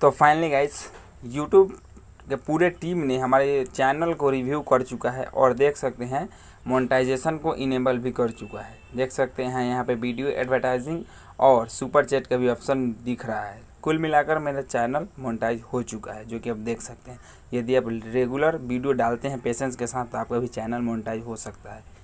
तो finally guys YouTube के पूरे टीम ने हमारे चैनल को रिव्यू कर चुका है और देख सकते हैं मोनेटाइजेशन को इनेबल भी कर चुका है देख सकते हैं यहाँ पे वीडियो एडवर्टाइजिंग और सुपर चैट का भी ऑप्शन दिख रहा है कुल मिलाकर मेरा चैनल मोनेटाइज हो चुका है जो कि आप देख सकते हैं यदि आप रेगुलर वीडियो डालते हैं पेशेंस के साथ तो आपका भी चैनल मोनेटाइज हो सकता है